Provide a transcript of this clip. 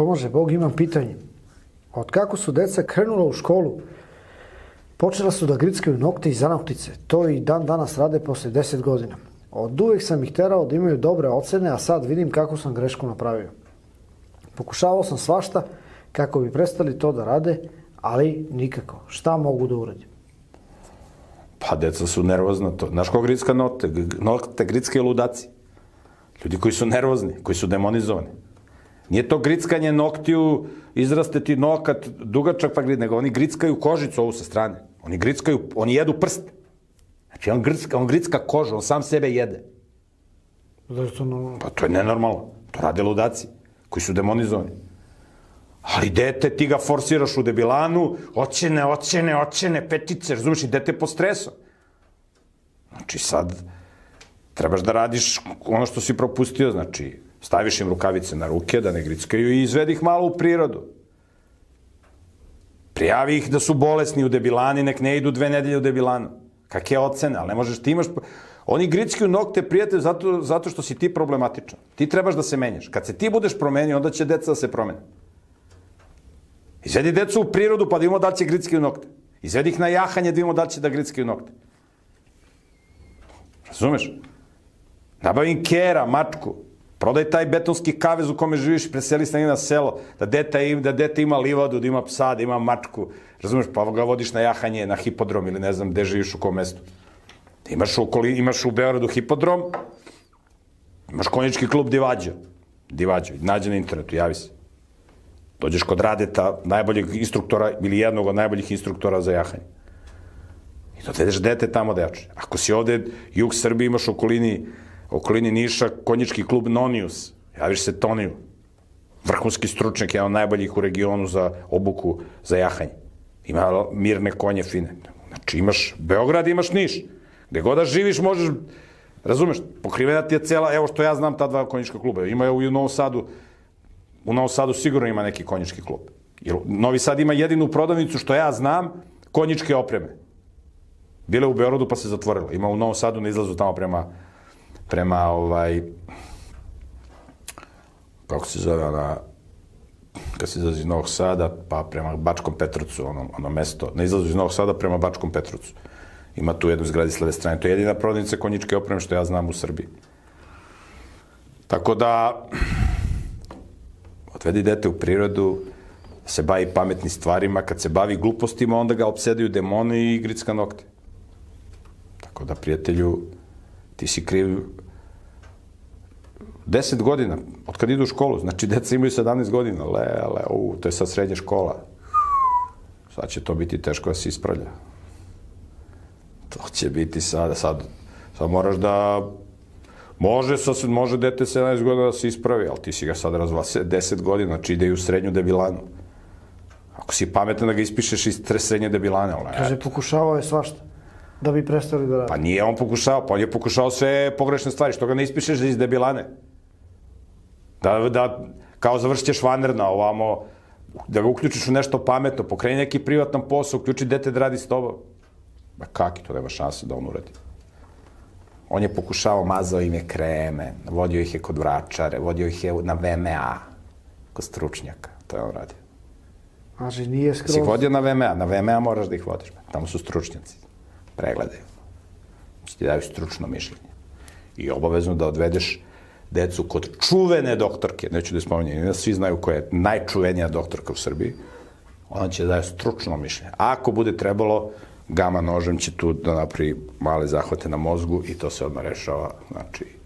Pomože Bog, imam pitanje. Od kako su deca krenula u školu, počela su da grickaju nokte i zanoktice. To i dan danas rade posle 10 godina. Od uvek sam ih terao da imaju dobre ocene, a sad vidim kako sam grešku napravio. Pokušavao sam svašta kako bi prestali to da rade, ali nikako. Šta mogu da uradim? Pa, deca su nervozna. To. Znaš ko gricka nokte? Note gricke ludaci. Ljudi koji su nervozni, koji su demonizovani. Nije to grickanje noktiju, izraste ti nokat dugačak pa grid, nego oni grickaju kožicu ovu sa strane. Oni grickaju, oni jedu prst. Znači, on, gricka, on gricka kožu, on sam sebe jede. Da je to normalno? Pa to je nenormalno. To rade ludaci, koji su demonizovani. Ali dete, ti ga forsiraš u debilanu, ocene, ocene, ocene, petice, razumiješ, i dete po stresu. Znači, sad trebaš da radiš ono što si propustio, znači, Staviš im rukavice na ruke da ne grickaju i izvedi ih malo u prirodu. Prijavi ih da su bolesni u debilani, nek ne idu dve nedelje u debilanu. Kak je ocena, ali ne možeš, ti imaš... Oni grickaju nokte, prijatelj, zato, zato što si ti problematičan. Ti trebaš da se menjaš. Kad se ti budeš promenio, onda će deca da se promene. Izvedi decu u prirodu pa da imamo da će grickaju nokte. Izvedi ih na jahanje da imamo da će da grickaju nokte. Razumeš? Nabavim kera, mačku, Prodaj taj betonski kavez u kome živiš, preseli se na selo, da dete, im, da dete ima livadu, da ima psa, da ima mačku, razumeš, pa ga vodiš na jahanje, na hipodrom ili ne znam gde živiš u kom mestu. Da imaš u, okoli, imaš u Beogradu hipodrom, imaš konjički klub Divađa. Divađa, nađe na internetu, javi se. Dođeš kod Radeta, najboljeg instruktora ili jednog od najboljih instruktora za jahanje. I dovedeš dete tamo da jače. Ako si ovde, jug Srbije imaš u okolini okolini Niša konjički klub Nonius. Javiš se Toniju. Vrhunski stručnjak, jedan od najboljih u regionu za obuku za jahanje. Ima mirne konje fine. Znači imaš Beograd, imaš Niš. Gde god da živiš možeš Razumeš, pokrivena ti je cela, evo što ja znam, ta dva konjička kluba. Ima je u Novom Sadu, u Novom Sadu sigurno ima neki konjički klub. Jer Novi Sad ima jedinu prodavnicu, što ja znam, konjičke opreme. Bile u Beorodu pa se zatvorila. Ima u Novom Sadu na izlazu tamo prema prema ovaj, kako se zove ona, kad se izlazi iz Novog Sada, pa prema Bačkom Petrovcu, ono, ono mesto, na izlazu iz Novog Sada prema Bačkom Petrovcu. Ima tu jednu zgradi s leve strane. To je jedina prodavnica konjičke opreme što ja znam u Srbiji. Tako da, odvedi dete u prirodu, se bavi pametnim stvarima, kad se bavi glupostima, onda ga obsedaju demoni i gricka nokte. Tako da, prijatelju, ti si kriv 10 godina, od kad idu u školu, znači deca imaju 17 godina, le, le, u, to je sad srednja škola. Sad će to biti teško da se ispravlja. To će biti sad, sad, sad moraš da Može, sad, može dete 17 godina da se ispravi, ali ti si ga sad razvao 10 godina, znači ide i u srednju debilanu. Ako si pametan da ga ispišeš iz srednje debilane, ono je. Kaže, pokušavao je svašta. Da bi prestali da radi. Pa nije on pokušao, pa on je pokušao sve pogrešne stvari, što ga ne ispišeš da iz debilane. Da, da, kao završit ćeš vanrna ovamo, da ga uključiš u nešto pametno, pokreni neki privatan posao, uključi dete da radi s tobom. Ma kaki, to nema šanse da on uradi. On je pokušao, mazao im je kreme, vodio ih je kod vračare, vodio ih je na VMA, kod stručnjaka, to je on radio. Znači, nije skroz... Si vodio na VMA, na VMA moraš da ih vodiš, tamo su stručnjaci pregledaju. Znači ti daju stručno mišljenje. I obavezno da odvedeš decu kod čuvene doktorke, neću da spominjem, da svi znaju koja je najčuvenija doktorka u Srbiji, ona će da daje stručno mišljenje. A ako bude trebalo, gama nožem će tu da napravi male zahvate na mozgu i to se odmah rešava, znači,